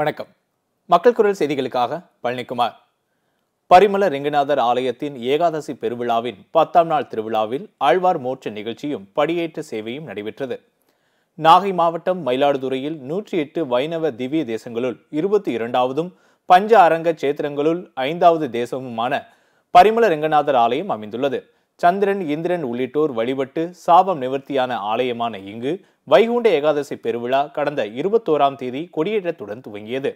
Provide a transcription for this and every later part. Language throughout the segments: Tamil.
வணக்கம் மக்கள் குரல் செய்திகளுக்காக பழனிக்குமார் பரிமல ரெங்கநாதர் ஆலயத்தின் ஏகாதசி பெருவிழாவின் பத்தாம் நாள் திருவிழாவில் ஆழ்வார் மோட்ச நிகழ்ச்சியும் படியேற்ற சேவையும் நடைபெற்றது நாகை மாவட்டம் மயிலாடுதுறையில் நூற்றி எட்டு வைணவ திவ்ய தேசங்களுள் இருபத்தி இரண்டாவதும் பஞ்ச அரங்க சேத்திரங்களுள் ஐந்தாவது தேசமுமான பரிமல ரெங்கநாதர் ஆலயம் அமைந்துள்ளது சந்திரன் இந்திரன் உள்ளிட்டோர் வழிபட்டு சாபம் நிவர்த்தியான ஆலயமான இங்கு வைகுண்ட ஏகாதசி பெருவிழா கடந்த இருபத்தோராம் தேதி கொடியேற்றத்துடன் துவங்கியது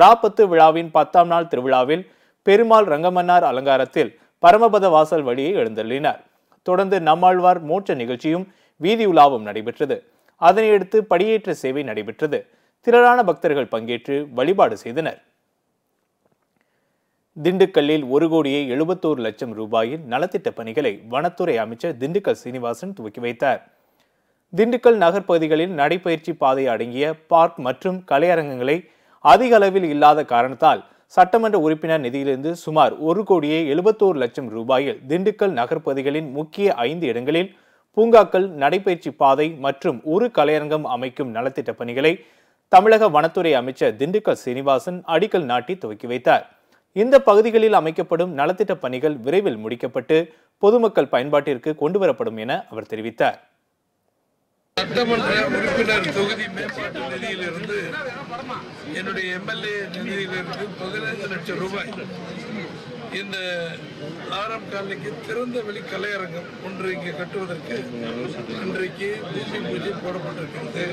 ராபத்து விழாவின் பத்தாம் நாள் திருவிழாவில் பெருமாள் ரங்கமன்னார் அலங்காரத்தில் பரமபத வாசல் வழியை எழுந்தள்ளினார் தொடர்ந்து நம்மாழ்வார் மூச்ச நிகழ்ச்சியும் வீதி உலாவும் நடைபெற்றது அதனையடுத்து படியேற்ற சேவை நடைபெற்றது திரளான பக்தர்கள் பங்கேற்று வழிபாடு செய்தனர் திண்டுக்கல்லில் ஒரு கோடியே எழுபத்தோரு லட்சம் ரூபாயின் நலத்திட்ட பணிகளை வனத்துறை அமைச்சர் திண்டுக்கல் சீனிவாசன் துவக்கி வைத்தார் திண்டுக்கல் நகர்பகுதிகளில் நடைபயிற்சி பாதை அடங்கிய பார்க் மற்றும் கலையரங்கங்களை அதிக அளவில் இல்லாத காரணத்தால் சட்டமன்ற உறுப்பினர் நிதியிலிருந்து சுமார் ஒரு கோடியே எழுபத்தோரு லட்சம் ரூபாயில் திண்டுக்கல் நகர்பகுதிகளின் முக்கிய ஐந்து இடங்களில் பூங்காக்கள் நடைபயிற்சி பாதை மற்றும் ஒரு கலையரங்கம் அமைக்கும் நலத்திட்ட பணிகளை தமிழக வனத்துறை அமைச்சர் திண்டுக்கல் சீனிவாசன் அடிக்கல் நாட்டி துவக்கி வைத்தார் இந்த பகுதிகளில் அமைக்கப்படும் நலத்திட்ட பணிகள் விரைவில் முடிக்கப்பட்டு பொதுமக்கள் பயன்பாட்டிற்கு கொண்டுவரப்படும் என அவர் தெரிவித்தார் சட்டமன்ற உறுப்பினர் தொகுதி மேம்பாட்டு நிதியிலிருந்து என்னுடைய எம்எல்ஏ நிதியிலிருந்து பதினைந்து லட்சம் ரூபாய் இந்த ஆரம் காலனிக்கு திறந்த வெளி கலையரங்கம் ஒன்று இங்கே கட்டுவதற்கு இன்றைக்கு பூஜை பூஜை போடப்பட்டிருக்கிறது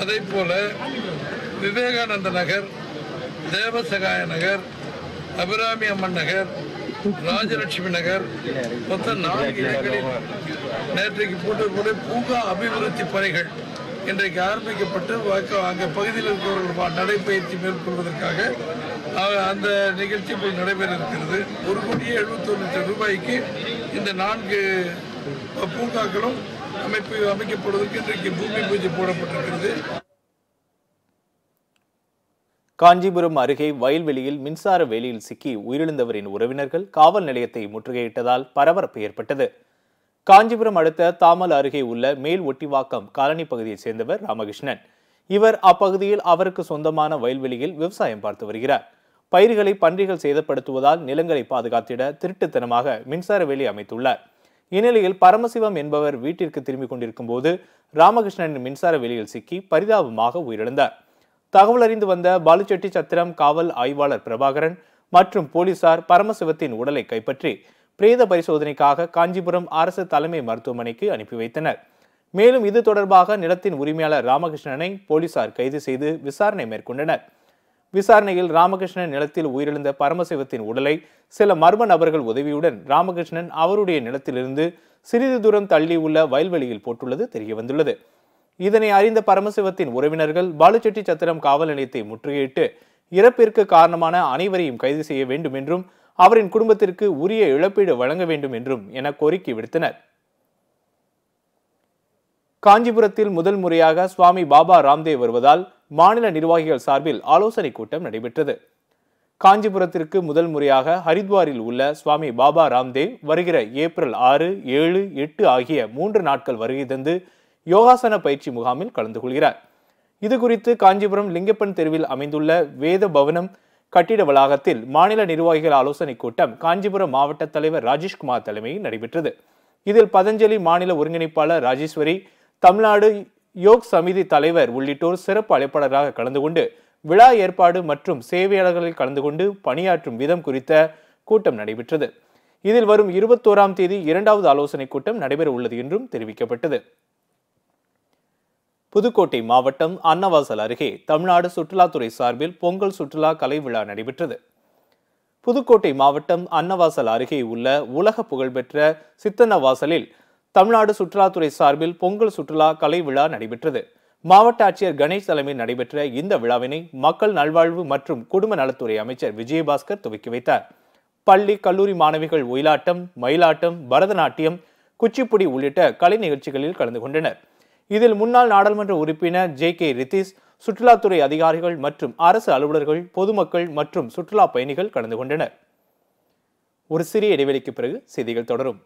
அதே போல விவேகானந்த நகர் தேவசகாய நகர் அபிராமி அம்மன் நகர் ராஜலட்சுமி நகர் மொத்தம் நான்கு இடங்களில் நேற்றைக்கு போட்டது பூங்கா அபிவிருத்தி பணிகள் இன்றைக்கு ஆரம்பிக்கப்பட்டு அங்கே பகுதியில் இருக்கிறவர்கள் நடைப்பயிற்சி மேற்கொள்வதற்காக அந்த நிகழ்ச்சி போய் நடைபெற இருக்கிறது ஒரு கோடியே எழுபத்தி லட்சம் ரூபாய்க்கு இந்த நான்கு பூங்காக்களும் அமைப்பு அமைக்கப்படுவதற்கு இன்றைக்கு பூமி பூஜை போடப்பட்டிருக்கிறது காஞ்சிபுரம் அருகே வயல்வெளியில் மின்சார வேலியில் சிக்கி உயிரிழந்தவரின் உறவினர்கள் காவல் நிலையத்தை முற்றுகையிட்டதால் பரபரப்பு ஏற்பட்டது காஞ்சிபுரம் அடுத்த தாமல் அருகே உள்ள மேல் ஒட்டிவாக்கம் காலனி பகுதியைச் சேர்ந்தவர் ராமகிருஷ்ணன் இவர் அப்பகுதியில் அவருக்கு சொந்தமான வயல்வெளியில் விவசாயம் பார்த்து வருகிறார் பயிர்களை பன்றிகள் சேதப்படுத்துவதால் நிலங்களை பாதுகாத்திட திருட்டுத்தனமாக மின்சார வேலி அமைத்துள்ளார் இந்நிலையில் பரமசிவம் என்பவர் வீட்டிற்கு திரும்பிக் கொண்டிருக்கும் போது ராமகிருஷ்ணன் மின்சார வேலியில் சிக்கி பரிதாபமாக உயிரிழந்தார் தகவல் அறிந்து வந்த பாலுச்செட்டி சத்திரம் காவல் ஆய்வாளர் பிரபாகரன் மற்றும் போலீசார் பரமசிவத்தின் உடலை கைப்பற்றி பிரேத பரிசோதனைக்காக காஞ்சிபுரம் அரசு தலைமை மருத்துவமனைக்கு அனுப்பி வைத்தனர் மேலும் இது தொடர்பாக நிலத்தின் உரிமையாளர் ராமகிருஷ்ணனை போலீசார் கைது செய்து விசாரணை மேற்கொண்டனர் விசாரணையில் ராமகிருஷ்ணன் நிலத்தில் உயிரிழந்த பரமசிவத்தின் உடலை சில மர்ம நபர்கள் உதவியுடன் ராமகிருஷ்ணன் அவருடைய நிலத்திலிருந்து சிறிது தூரம் தள்ளி உள்ள வயல்வெளியில் போட்டுள்ளது தெரியவந்துள்ளது இதனை அறிந்த பரமசிவத்தின் உறவினர்கள் பாலுச்செட்டி சத்திரம் காவல் நிலையத்தை முற்றுகையிட்டு இறப்பிற்கு காரணமான அனைவரையும் கைது செய்ய வேண்டும் என்றும் அவரின் குடும்பத்திற்கு உரிய இழப்பீடு வழங்க வேண்டும் என்றும் என கோரிக்கை விடுத்தனர் காஞ்சிபுரத்தில் முதல் முறையாக சுவாமி பாபா ராம்தேவ் வருவதால் மாநில நிர்வாகிகள் சார்பில் ஆலோசனை கூட்டம் நடைபெற்றது காஞ்சிபுரத்திற்கு முதல் முறையாக ஹரித்வாரில் உள்ள சுவாமி பாபா ராம்தேவ் வருகிற ஏப்ரல் ஆறு ஏழு எட்டு ஆகிய மூன்று நாட்கள் வருகை தந்து யோகாசன பயிற்சி முகாமில் கலந்து கொள்கிறார் இது குறித்து காஞ்சிபுரம் லிங்கப்பன் தெருவில் அமைந்துள்ள வேத பவனம் கட்டிட வளாகத்தில் மாநில நிர்வாகிகள் ஆலோசனைக் கூட்டம் காஞ்சிபுரம் மாவட்ட தலைவர் ராஜேஷ்குமார் தலைமையில் நடைபெற்றது இதில் பதஞ்சலி மாநில ஒருங்கிணைப்பாளர் ராஜேஸ்வரி தமிழ்நாடு யோக் சமிதி தலைவர் உள்ளிட்டோர் சிறப்பு அழைப்பாளராக கலந்து கொண்டு விழா ஏற்பாடு மற்றும் சேவையாளர்களில் கலந்து கொண்டு பணியாற்றும் விதம் குறித்த கூட்டம் நடைபெற்றது இதில் வரும் இருபத்தோராம் தேதி இரண்டாவது ஆலோசனைக் கூட்டம் நடைபெற உள்ளது என்றும் தெரிவிக்கப்பட்டது புதுக்கோட்டை மாவட்டம் அன்னவாசல் அருகே தமிழ்நாடு சுற்றுலாத்துறை சார்பில் பொங்கல் சுற்றுலா கலை விழா நடைபெற்றது புதுக்கோட்டை மாவட்டம் அன்னவாசல் அருகே உள்ள உலக புகழ்பெற்ற சித்தன்னவாசலில் தமிழ்நாடு சுற்றுலாத்துறை சார்பில் பொங்கல் சுற்றுலா கலை விழா நடைபெற்றது மாவட்ட ஆட்சியர் கணேஷ் தலைமையில் நடைபெற்ற இந்த விழாவினை மக்கள் நல்வாழ்வு மற்றும் குடும்ப நலத்துறை அமைச்சர் விஜயபாஸ்கர் துவக்கி வைத்தார் பள்ளி கல்லூரி மாணவிகள் ஒயிலாட்டம் மயிலாட்டம் பரதநாட்டியம் குச்சிப்புடி உள்ளிட்ட கலை நிகழ்ச்சிகளில் கலந்து கொண்டனர் இதில் முன்னாள் நாடாளுமன்ற உறுப்பினர் ஜே கே ரித்தீஷ் சுற்றுலாத்துறை அதிகாரிகள் மற்றும் அரசு அலுவலர்கள் பொதுமக்கள் மற்றும் சுற்றுலா பயணிகள் கலந்து கொண்டனர் ஒரு சிறிய இடைவெளிக்கு பிறகு செய்திகள் தொடரும்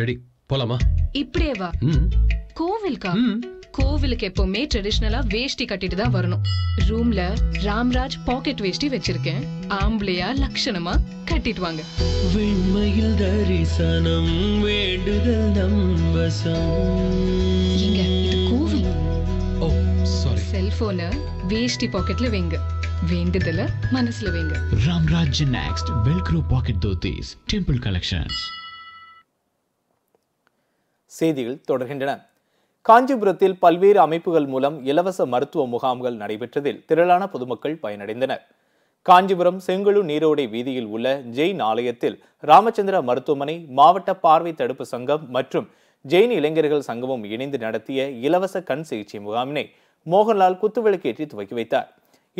ரெடி போலாமா இப்படியே வா கோவில்கா கோவிலுக்கு எப்பவுமே ட்ரெடிஷ்னலா வேஷ்டி கட்டிட்டு தான் வரணும் ரூம்ல ராம்ராஜ் பாக்கெட் வேஷ்டி வச்சிருக்கேன் ஆம்பளையா லட்சணமா கட்டிட்டு வாங்க வெண்மையில் தரிசனம் வேண்டுதல் நம்பசம் இங்க இது கோவில் ஓ சாரி செல்போனை வேஷ்டி பாக்கெட்ல வைங்க வேண்டுதல மனசுல வைங்க Ramraj next velcro pocket dhotis temple collections செய்திகள் தொடர்கின்றன காஞ்சிபுரத்தில் பல்வேறு அமைப்புகள் மூலம் இலவச மருத்துவ முகாம்கள் நடைபெற்றதில் திரளான பொதுமக்கள் பயனடைந்தனர் காஞ்சிபுரம் செங்கலு நீரோடை வீதியில் உள்ள ஜெயின் ஆலயத்தில் ராமச்சந்திர மருத்துவமனை மாவட்ட பார்வை தடுப்பு சங்கம் மற்றும் ஜெயின் இளைஞர்கள் சங்கமும் இணைந்து நடத்திய இலவச கண் சிகிச்சை முகாமினை மோகன்லால் குத்துவிளக்கேற்றி துவக்கி வைத்தார்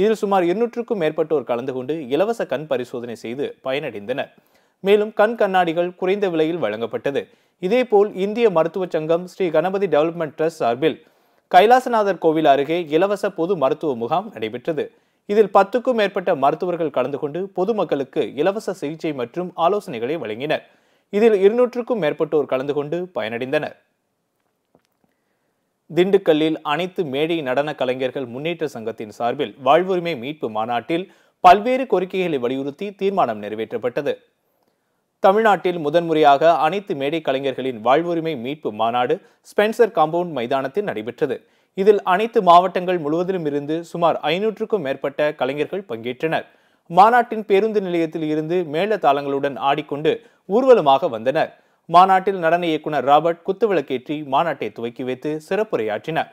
இதில் சுமார் இருநூற்றுக்கும் மேற்பட்டோர் கலந்து கொண்டு இலவச கண் பரிசோதனை செய்து பயனடைந்தனர் மேலும் கண் கண்ணாடிகள் குறைந்த விலையில் வழங்கப்பட்டது இதேபோல் இந்திய மருத்துவ சங்கம் ஸ்ரீ கணபதி டெவலப்மெண்ட் ட்ரஸ்ட் சார்பில் கைலாசநாதர் கோவில் அருகே இலவச பொது மருத்துவ முகாம் நடைபெற்றது இதில் பத்துக்கும் மேற்பட்ட மருத்துவர்கள் கலந்து கொண்டு பொதுமக்களுக்கு இலவச சிகிச்சை மற்றும் ஆலோசனைகளை வழங்கினர் இதில் இருநூற்றுக்கும் மேற்பட்டோர் கலந்து கொண்டு பயனடைந்தனர் திண்டுக்கல்லில் அனைத்து மேடை நடன கலைஞர்கள் முன்னேற்ற சங்கத்தின் சார்பில் வாழ்வுரிமை மீட்பு மாநாட்டில் பல்வேறு கோரிக்கைகளை வலியுறுத்தி தீர்மானம் நிறைவேற்றப்பட்டது தமிழ்நாட்டில் முதன்முறையாக அனைத்து மேடை கலைஞர்களின் வாழ்வுரிமை மீட்பு மாநாடு ஸ்பென்சர் காம்பவுண்ட் மைதானத்தில் நடைபெற்றது இதில் அனைத்து மாவட்டங்கள் முழுவதிலும் இருந்து சுமார் ஐநூற்றுக்கும் மேற்பட்ட கலைஞர்கள் பங்கேற்றனர் மாநாட்டின் பேருந்து நிலையத்தில் இருந்து மேள தாளங்களுடன் ஆடிக்கொண்டு ஊர்வலமாக வந்தனர் மாநாட்டில் நடன இயக்குனர் ராபர்ட் குத்துவிளக்கேற்றி மாநாட்டை துவக்கி வைத்து சிறப்புரையாற்றினர்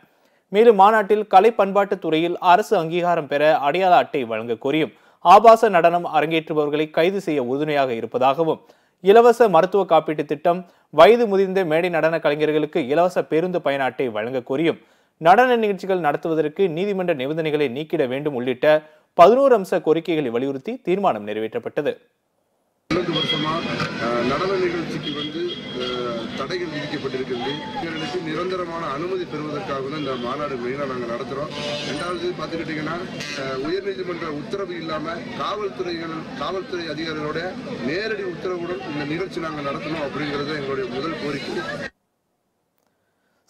மேலும் மாநாட்டில் கலை பண்பாட்டுத் துறையில் அரசு அங்கீகாரம் பெற அடையாள அட்டை வழங்க கோரியும் ஆபாச நடனம் அரங்கேற்றுபவர்களை கைது செய்ய உறுதுணையாக இருப்பதாகவும் இலவச மருத்துவ காப்பீட்டு திட்டம் வயது முதிர்ந்த மேடை நடன கலைஞர்களுக்கு இலவச பேருந்து பயண அட்டை வழங்க கோரியும் நடன நிகழ்ச்சிகள் நடத்துவதற்கு நீதிமன்ற நிபந்தனைகளை நீக்கிட வேண்டும் உள்ளிட்ட பதினோரு அம்ச கோரிக்கைகளை வலியுறுத்தி தீர்மானம் நிறைவேற்றப்பட்டது இரண்டு வருஷமாக நடன நிகழ்ச்சிக்கு வந்து தடைகள் விதிக்கப்பட்டிருக்கிறது நிரந்தரமான அனுமதி பெறுவதற்காக இந்த மாநாடு மெயினாக நாங்கள் நடத்துகிறோம் ரெண்டாவது பார்த்துக்கிட்டீங்கன்னா உயர்நீதிமன்ற உத்தரவு இல்லாமல் காவல்துறைகள் காவல்துறை அதிகாரிகளோட நேரடி உத்தரவுடன் இந்த நிகழ்ச்சி நாங்கள் நடத்தணும் அப்படிங்கிறது எங்களுடைய முதல் கோரிக்கை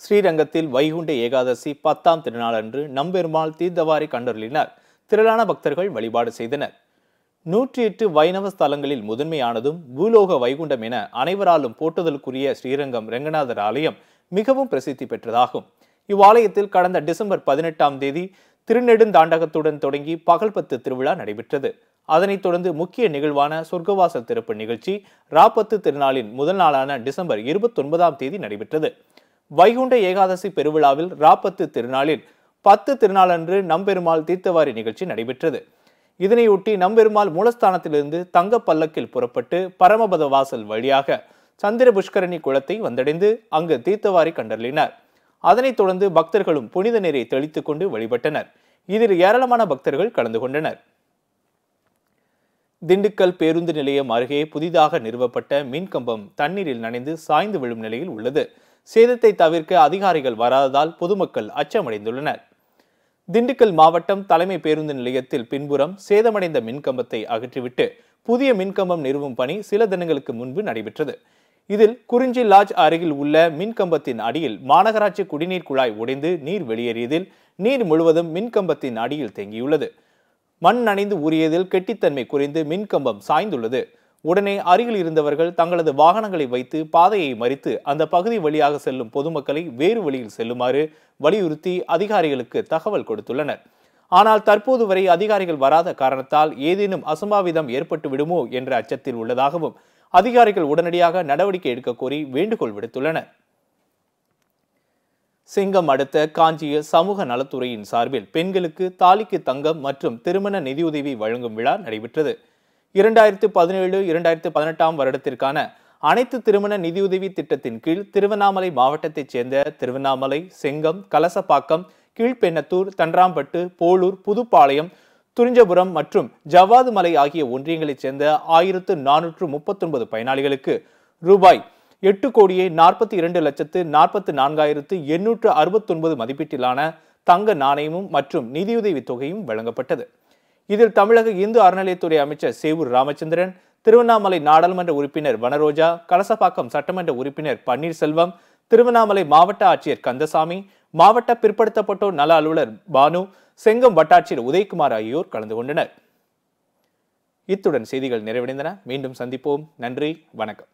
ஸ்ரீரங்கத்தில் வைகுண்ட ஏகாதசி பத்தாம் திருநாள் அன்று நம்பெருமாள் தீர்த்தவாரி கண்டருளினார் திரளான பக்தர்கள் வழிபாடு செய்தனர் நூற்றி எட்டு வைணவ ஸ்தலங்களில் முதன்மையானதும் பூலோக வைகுண்டம் என அனைவராலும் போட்டுதலுக்குரிய ஸ்ரீரங்கம் ரெங்கநாதர் ஆலயம் மிகவும் பிரசித்தி பெற்றதாகும் இவ்வாலயத்தில் கடந்த டிசம்பர் பதினெட்டாம் தேதி திருநெடுந்தாண்டகத்துடன் தொடங்கி பகல் பத்து திருவிழா நடைபெற்றது அதனைத் தொடர்ந்து முக்கிய நிகழ்வான சொர்க்கவாசல் திறப்பு நிகழ்ச்சி ராப்பத்து திருநாளின் முதல் நாளான டிசம்பர் இருபத்தொன்பதாம் தேதி நடைபெற்றது வைகுண்ட ஏகாதசி பெருவிழாவில் ராப்பத்து திருநாளில் பத்து திருநாளன்று நம்பெருமாள் தீர்த்தவாரி நிகழ்ச்சி நடைபெற்றது இதனையொட்டி நம்பெருமாள் மூலஸ்தானத்திலிருந்து தங்க பல்லக்கில் புறப்பட்டு பரமபத வாசல் வழியாக சந்திர புஷ்கரணி குளத்தை வந்தடைந்து அங்கு தீர்த்தவாரி கண்டறினார் அதனைத் தொடர்ந்து பக்தர்களும் புனித நீரை தெளித்துக் கொண்டு வழிபட்டனர் இதில் ஏராளமான பக்தர்கள் கலந்து கொண்டனர் திண்டுக்கல் பேருந்து நிலையம் அருகே புதிதாக நிறுவப்பட்ட மின்கம்பம் தண்ணீரில் நனைந்து சாய்ந்து விழும் நிலையில் உள்ளது சேதத்தை தவிர்க்க அதிகாரிகள் வராததால் பொதுமக்கள் அச்சமடைந்துள்ளனர் திண்டுக்கல் மாவட்டம் தலைமை பேருந்து நிலையத்தில் பின்புறம் சேதமடைந்த மின்கம்பத்தை அகற்றிவிட்டு புதிய மின்கம்பம் நிறுவும் பணி சில தினங்களுக்கு முன்பு நடைபெற்றது இதில் குறிஞ்சி லாட்ஜ் அருகில் உள்ள மின்கம்பத்தின் அடியில் மாநகராட்சி குடிநீர் குழாய் உடைந்து நீர் வெளியேறியதில் நீர் முழுவதும் மின்கம்பத்தின் அடியில் தேங்கியுள்ளது மண் நனைந்து ஊறியதில் கெட்டித்தன்மை குறைந்து மின்கம்பம் சாய்ந்துள்ளது உடனே அருகில் இருந்தவர்கள் தங்களது வாகனங்களை வைத்து பாதையை மறித்து அந்த பகுதி வழியாக செல்லும் பொதுமக்களை வேறு வழியில் செல்லுமாறு வலியுறுத்தி அதிகாரிகளுக்கு தகவல் கொடுத்துள்ளனர் ஆனால் தற்போது வரை அதிகாரிகள் வராத காரணத்தால் ஏதேனும் அசம்பாவிதம் ஏற்பட்டு விடுமோ என்ற அச்சத்தில் உள்ளதாகவும் அதிகாரிகள் உடனடியாக நடவடிக்கை எடுக்க கோரி வேண்டுகோள் விடுத்துள்ளனர் சிங்கம் அடுத்த காஞ்சிய சமூக நலத்துறையின் சார்பில் பெண்களுக்கு தாலிக்கு தங்கம் மற்றும் திருமண நிதியுதவி வழங்கும் விழா நடைபெற்றது இரண்டாயிரத்து பதினேழு இரண்டாயிரத்து பதினெட்டாம் வருடத்திற்கான அனைத்து திருமண நிதியுதவி திட்டத்தின் கீழ் திருவண்ணாமலை மாவட்டத்தைச் சேர்ந்த திருவண்ணாமலை செங்கம் கலசப்பாக்கம் கீழ்பெண்ணத்தூர் தன்றாம்பட்டு போலூர் புதுப்பாளையம் துரிஞ்சபுரம் மற்றும் ஜவ்வாது மலை ஆகிய ஒன்றியங்களைச் சேர்ந்த ஆயிரத்து நானூற்று முப்பத்தொன்பது பயனாளிகளுக்கு ரூபாய் எட்டு கோடியே நாற்பத்தி இரண்டு லட்சத்து நாற்பத்தி நான்காயிரத்து எண்ணூற்று அறுபத்தொன்பது மதிப்பீட்டிலான தங்க நாணயமும் மற்றும் நிதியுதவி தொகையும் வழங்கப்பட்டது இதில் தமிழக இந்து அறநிலையத்துறை அமைச்சர் சேவூர் ராமச்சந்திரன் திருவண்ணாமலை நாடாளுமன்ற உறுப்பினர் வனரோஜா கலசப்பாக்கம் சட்டமன்ற உறுப்பினர் பன்னீர்செல்வம் திருவண்ணாமலை மாவட்ட ஆட்சியர் கந்தசாமி மாவட்ட பிற்படுத்தப்பட்டோர் நல அலுவலர் பானு செங்கம் வட்டாட்சியர் உதயகுமார் ஆகியோர் கலந்து கொண்டனர் இத்துடன் செய்திகள் நிறைவடைந்தன மீண்டும் சந்திப்போம் நன்றி வணக்கம்